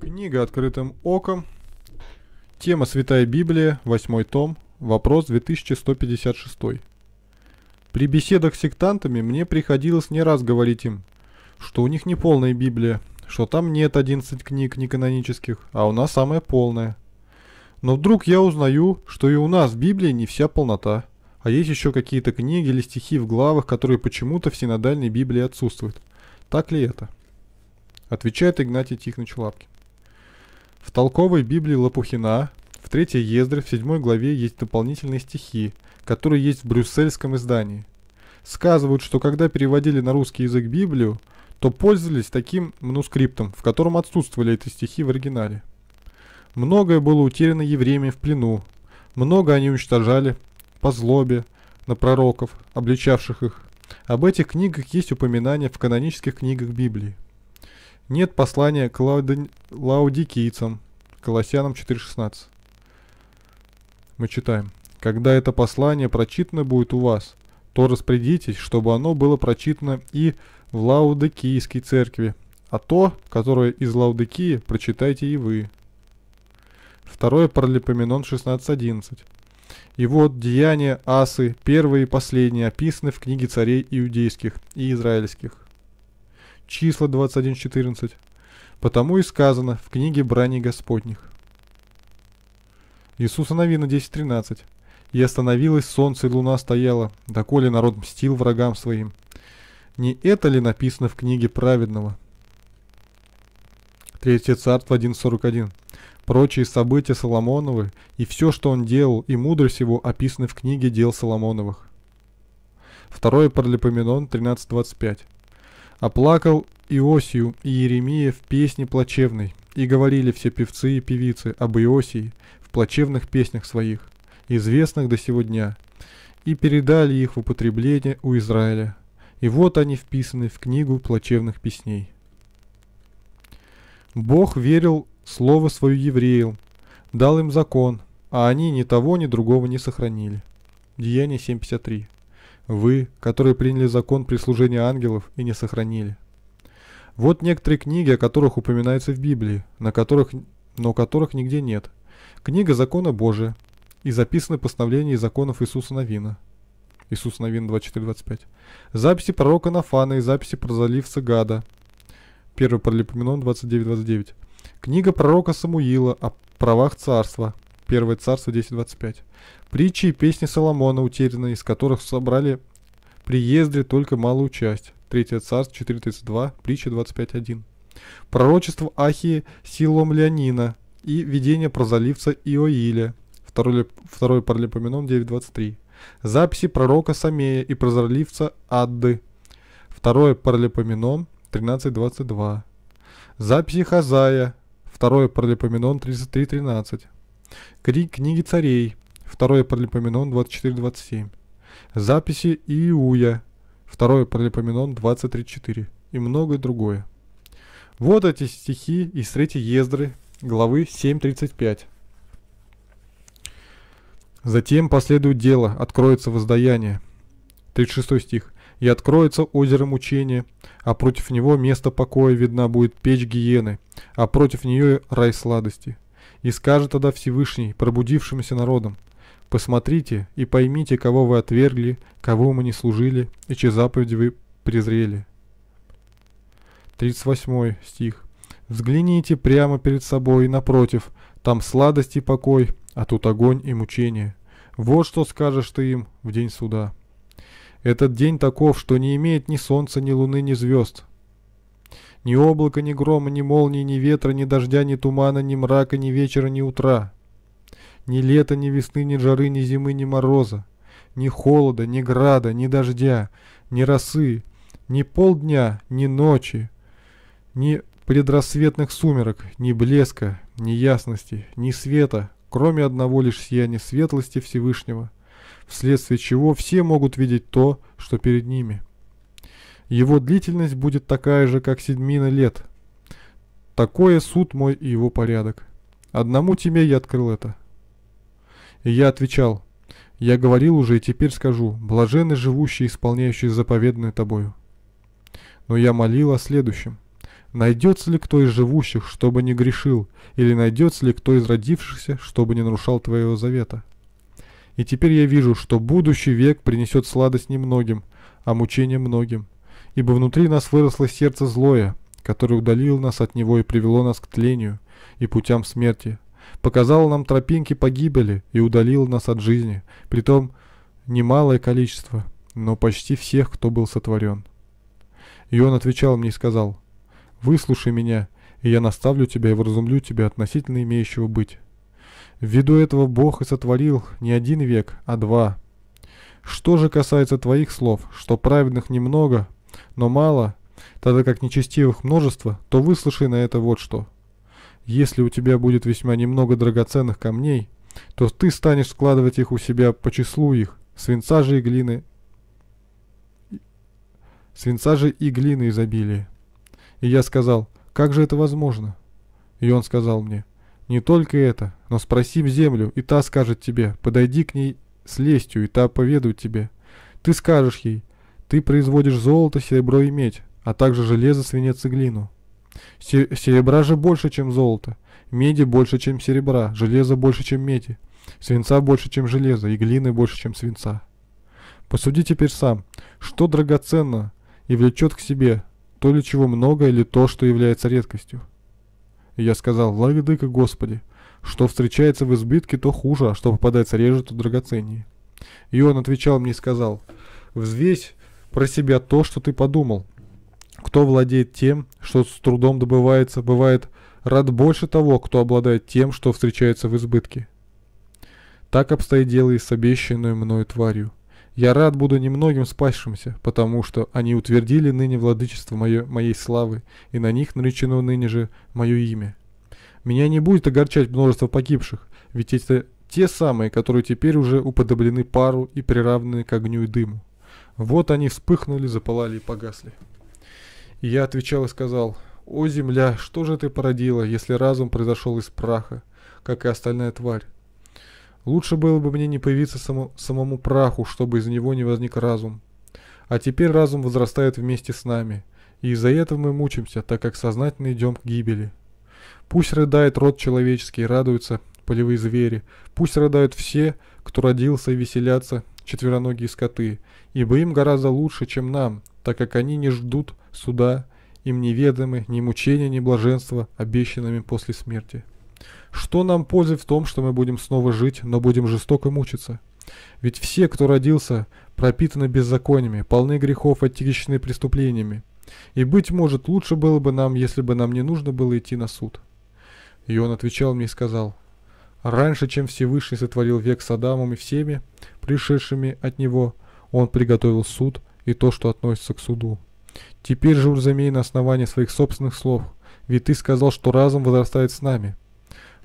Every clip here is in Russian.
Книга «Открытым оком». Тема «Святая Библия», восьмой том, вопрос 2156. При беседах с сектантами мне приходилось не раз говорить им, что у них не полная Библия, что там нет 11 книг неканонических, а у нас самая полная. Но вдруг я узнаю, что и у нас в Библии не вся полнота, а есть еще какие-то книги или стихи в главах, которые почему-то в синодальной Библии отсутствуют. Так ли это? Отвечает Игнатий Тихонович Лапкин. В толковой Библии Лопухина в третьей ездре в седьмой главе есть дополнительные стихи, которые есть в брюссельском издании. Сказывают, что когда переводили на русский язык Библию, то пользовались таким манускриптом, в котором отсутствовали эти стихи в оригинале. Многое было утеряно евреями в плену, много они уничтожали по злобе на пророков, обличавших их. Об этих книгах есть упоминания в канонических книгах Библии. Нет послания к лауди... лаудикийцам, Колоссянам 4.16. Мы читаем. Когда это послание прочитано будет у вас, то распорядитесь, чтобы оно было прочитано и в Лаудыкийской церкви, а то, которое из Лаудыкии, прочитайте и вы. Второе Паралипоменон 16.11. И вот деяния асы, первые и последние, описаны в книге царей иудейских и израильских числа 21.14. Потому и сказано в книге «Брани Господних». Иисуса Новина 10.13. «И остановилось солнце, и луна стояла, доколе народ мстил врагам своим». Не это ли написано в книге праведного? Третье царство 1.41. Прочие события Соломоновы и все, что он делал, и мудрость его описаны в книге дел Соломоновых. Второе Паралипоменон 13.25. Оплакал Иосию и Еремия в песне плачевной, и говорили все певцы и певицы об Иосии в плачевных песнях своих, известных до сего дня, и передали их в употребление у Израиля. И вот они вписаны в книгу плачевных песней. Бог верил слово свое евреям, дал им закон, а они ни того, ни другого не сохранили. Деяние 753. Вы, которые приняли закон прислужения ангелов и не сохранили. Вот некоторые книги, о которых упоминается в Библии, на которых, но которых нигде нет. Книга закона Божия и записаны постановления и законов Иисуса Новина. Иисус Новин 24:25, Записи пророка Нафана и записи прозаливца Гада. 1 Паралипоменон 29:29, Книга пророка Самуила о правах царства – 1 Царство 10.25. Притчи и песни Соломона утеряны, из которых собрали приезды только малую часть. 3 Царство 4.32, притча 25.1. Пророчество Ахии Леонина и видение прозаливца Иоиля. 2, 2 Паралипоменон 9.23. Записи пророка Самея и прозаливца Адды. 2 Паралипоменон 13.22. Записи Хазая. 2 Паралипоменон 33.13. Крик книги царей. 2 Паралипоменон 24-27. Записи Иуя. 2 Паралипоменон 23-4. И многое другое. Вот эти стихи из 3 Ездры, главы 7.35. Затем последует дело, откроется воздаяние. 36 стих. «И откроется озеро мучения, а против него место покоя видна будет печь гиены, а против нее рай сладости». И скажет тогда Всевышний пробудившимся народом, «Посмотрите и поймите, кого вы отвергли, кого мы не служили, и чьи заповеди вы презрели». 38 стих. «Взгляните прямо перед собой и напротив, там сладость и покой, а тут огонь и мучение. Вот что скажешь ты им в день суда». Этот день таков, что не имеет ни солнца, ни луны, ни звезд. Ни облака, ни грома, ни молнии, ни ветра, ни дождя, ни тумана, ни мрака, ни вечера, ни утра. Ни лета, ни весны, ни жары, ни зимы, ни мороза. Ни холода, ни града, ни дождя, ни росы, ни полдня, ни ночи, ни предрассветных сумерок, ни блеска, ни ясности, ни света, кроме одного лишь сияния светлости Всевышнего, вследствие чего все могут видеть то, что перед ними. Его длительность будет такая же, как седьмина лет. Такое суд мой и его порядок. Одному тебе я открыл это. И я отвечал, я говорил уже и теперь скажу, блаженны живущие, исполняющие заповедное тобою. Но я молил о следующем. Найдется ли кто из живущих, чтобы не грешил, или найдется ли кто из родившихся, чтобы не нарушал твоего завета? И теперь я вижу, что будущий век принесет сладость немногим, а мучение многим – ибо внутри нас выросло сердце злое, которое удалило нас от него и привело нас к тлению и путям смерти, показало нам тропинки погибели и удалило нас от жизни, притом немалое количество, но почти всех, кто был сотворен. И он отвечал мне и сказал, «Выслушай меня, и я наставлю тебя и вразумлю тебя относительно имеющего быть». Ввиду этого Бог и сотворил не один век, а два. Что же касается твоих слов, что праведных немного, но мало, тогда как нечестивых множество, то выслушай на это вот что. Если у тебя будет весьма немного драгоценных камней, то ты станешь складывать их у себя по числу их, свинца же и глины, свинца же и глины изобилие. И я сказал, как же это возможно? И он сказал мне, не только это, но спроси в землю, и та скажет тебе, подойди к ней с лестью, и та поведает тебе. Ты скажешь ей, ты производишь золото, серебро и медь, а также железо, свинец и глину. Серебра же больше, чем золото, меди больше, чем серебра, железа больше, чем меди, свинца больше, чем железа, и глины больше, чем свинца. Посуди теперь сам, что драгоценно и влечет к себе, то ли чего много или то, что является редкостью. И я сказал, владыка Господи, что встречается в избытке, то хуже, а что попадается реже, то драгоценнее. И он отвечал мне и сказал, взвесь про себя то, что ты подумал. Кто владеет тем, что с трудом добывается, бывает рад больше того, кто обладает тем, что встречается в избытке. Так обстоит дело и с обещанной мною тварью. Я рад буду немногим спасшимся, потому что они утвердили ныне владычество мое, моей славы, и на них наречено ныне же мое имя. Меня не будет огорчать множество погибших, ведь это те самые, которые теперь уже уподоблены пару и приравнены к огню и дыму. Вот они вспыхнули, запылали и погасли. И я отвечал и сказал, «О, земля, что же ты породила, если разум произошел из праха, как и остальная тварь? Лучше было бы мне не появиться само, самому праху, чтобы из него не возник разум. А теперь разум возрастает вместе с нами, и из-за этого мы мучимся, так как сознательно идем к гибели. Пусть рыдает род человеческий, радуются полевые звери, пусть рыдают все, кто родился и веселятся, четвероногие скоты, ибо им гораздо лучше, чем нам, так как они не ждут суда, им неведомы ни мучения, ни блаженства, обещанными после смерти. Что нам пользы в том, что мы будем снова жить, но будем жестоко мучиться? Ведь все, кто родился, пропитаны беззакониями, полны грехов, отягощены преступлениями. И, быть может, лучше было бы нам, если бы нам не нужно было идти на суд. И он отвечал мне и сказал, «Раньше, чем Всевышний сотворил век с Адамом и всеми, пришедшими от него, он приготовил суд и то, что относится к суду. Теперь же уразумей на основании своих собственных слов, ведь ты сказал, что разум возрастает с нами.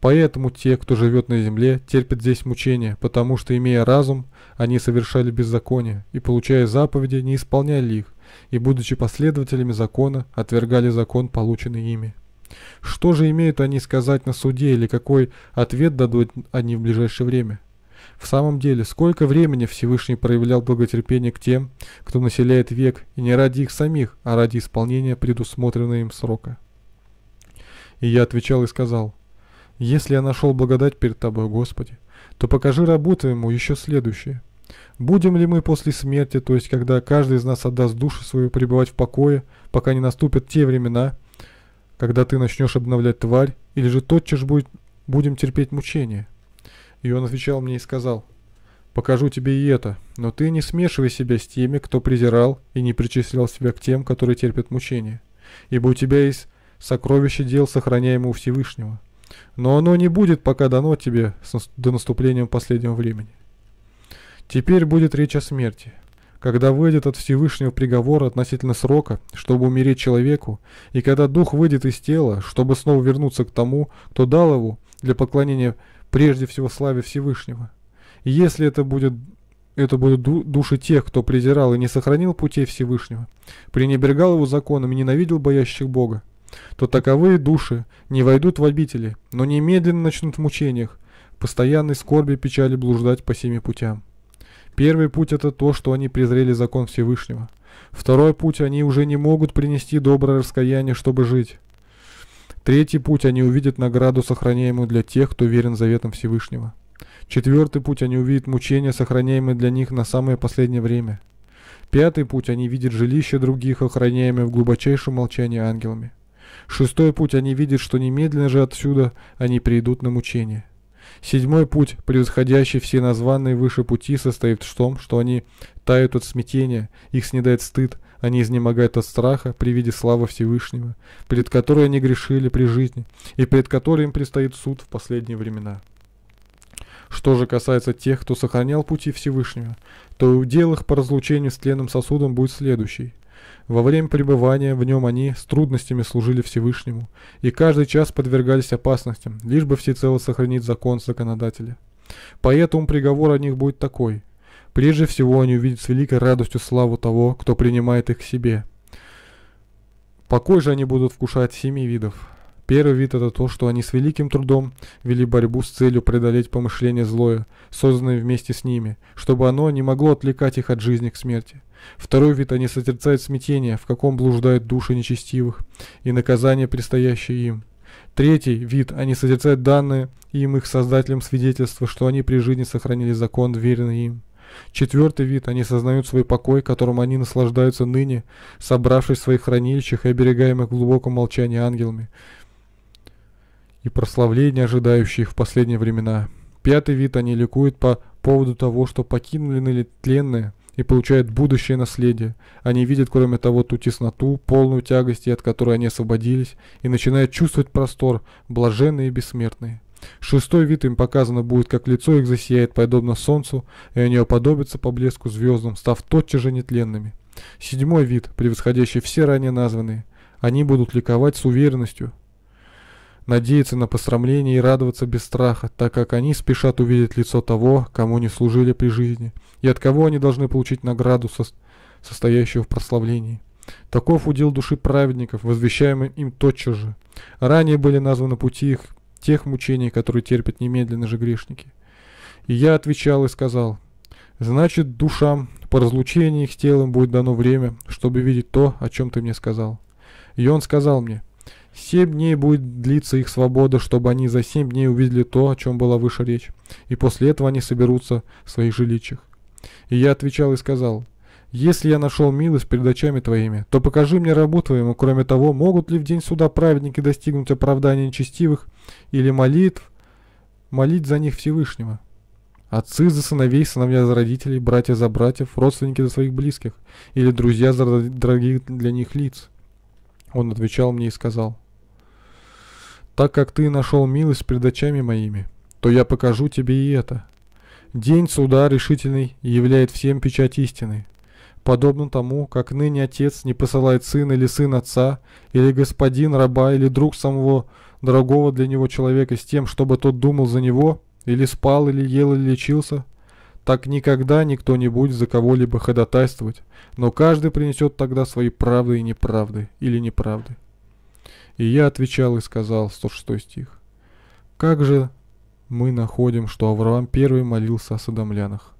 Поэтому те, кто живет на земле, терпят здесь мучения, потому что, имея разум, они совершали беззаконие, и, получая заповеди, не исполняли их, и, будучи последователями закона, отвергали закон, полученный ими. Что же имеют они сказать на суде или какой ответ дадут они в ближайшее время? В самом деле, сколько времени Всевышний проявлял благотерпение к тем, кто населяет век, и не ради их самих, а ради исполнения предусмотренного им срока. И я отвечал и сказал, «Если я нашел благодать перед Тобой, Господи, то покажи рабу Твоему еще следующее. Будем ли мы после смерти, то есть когда каждый из нас отдаст душу свою, пребывать в покое, пока не наступят те времена, когда ты начнешь обновлять тварь, или же тотчас будет, будем терпеть мучения?» И он отвечал мне и сказал, «Покажу тебе и это, но ты не смешивай себя с теми, кто презирал и не причислял себя к тем, которые терпят мучения, ибо у тебя есть сокровище дел, сохраняемое у Всевышнего, но оно не будет пока дано тебе до наступления последнего времени. Теперь будет речь о смерти» когда выйдет от Всевышнего приговора относительно срока, чтобы умереть человеку, и когда дух выйдет из тела, чтобы снова вернуться к тому, кто дал его для поклонения прежде всего славе Всевышнего. И если это будет это будут души тех, кто презирал и не сохранил путей Всевышнего, пренебрегал его законом и ненавидел боящих Бога, то таковые души не войдут в обители, но немедленно начнут в мучениях, в постоянной скорби и печали блуждать по семи путям. Первый путь – это то, что они презрели закон Всевышнего. Второй путь – они уже не могут принести доброе раскаяние, чтобы жить. Третий путь они увидят награду, сохраняемую для тех, кто верен заветам Всевышнего. Четвертый путь они увидят мучения, сохраняемые для них на самое последнее время. Пятый путь они видят жилище других, охраняемое в глубочайшем молчании ангелами. Шестой путь они видят, что немедленно же отсюда они придут на мучение. Седьмой путь, превосходящий все названные выше пути, состоит в том, что они тают от смятения, их снедает стыд, они изнемогают от страха при виде славы Всевышнего, перед которой они грешили при жизни и перед которой им предстоит суд в последние времена. Что же касается тех, кто сохранял пути Всевышнего, то удел их по разлучению с тленным сосудом будет следующий. Во время пребывания в нем они с трудностями служили Всевышнему, и каждый час подвергались опасностям, лишь бы всецело сохранить закон законодателя. Поэтому приговор о них будет такой. Прежде всего они увидят с великой радостью славу того, кто принимает их к себе. Покой же они будут вкушать семи видов. Первый вид – это то, что они с великим трудом вели борьбу с целью преодолеть помышление злое, созданное вместе с ними, чтобы оно не могло отвлекать их от жизни к смерти. Второй вид – они созерцают смятение, в каком блуждают души нечестивых, и наказание, предстоящее им. Третий вид – они созерцают данные им их создателям свидетельства, что они при жизни сохранили закон, веренный им. Четвертый вид, они сознают свой покой, которым они наслаждаются ныне, собравшись в своих хранилищах и оберегаемых в глубоком молчании ангелами, и прославление, ожидающие их в последние времена. Пятый вид, они ликуют по поводу того, что покинули тленные и получают будущее наследие. Они видят, кроме того, ту тесноту, полную тягости, от которой они освободились, и начинают чувствовать простор, блаженные и бессмертные. Шестой вид им показано будет, как лицо их засияет подобно солнцу, и они уподобятся по блеску звездам, став тотчас же нетленными. Седьмой вид, превосходящий все ранее названные, они будут ликовать с уверенностью, надеяться на посрамление и радоваться без страха, так как они спешат увидеть лицо того, кому не служили при жизни, и от кого они должны получить награду, со состоящую в прославлении. Таков удел души праведников, возвещаемый им тотчас же. Ранее были названы пути их, тех мучений, которые терпят немедленно же грешники. И я отвечал и сказал, «Значит, душам по разлучении их с телом будет дано время, чтобы видеть то, о чем ты мне сказал». И он сказал мне, «Семь дней будет длиться их свобода, чтобы они за семь дней увидели то, о чем была выше речь, и после этого они соберутся в своих жилищах». И я отвечал и сказал, — если я нашел милость перед очами твоими, то покажи мне работу твоему, кроме того, могут ли в день суда праведники достигнуть оправдания нечестивых или молитв, молить за них Всевышнего. Отцы за сыновей, сыновья за родителей, братья за братьев, родственники за своих близких или друзья за дорогих для них лиц. Он отвечал мне и сказал, «Так как ты нашел милость пред очами моими, то я покажу тебе и это. День суда решительный являет всем печать истины, подобно тому, как ныне отец не посылает сына или сын отца, или господин, раба, или друг самого дорогого для него человека с тем, чтобы тот думал за него, или спал, или ел, или лечился, так никогда никто не будет за кого-либо ходатайствовать, но каждый принесет тогда свои правды и неправды, или неправды. И я отвечал и сказал, 106 стих, «Как же мы находим, что Авраам первый молился о садомлянах?»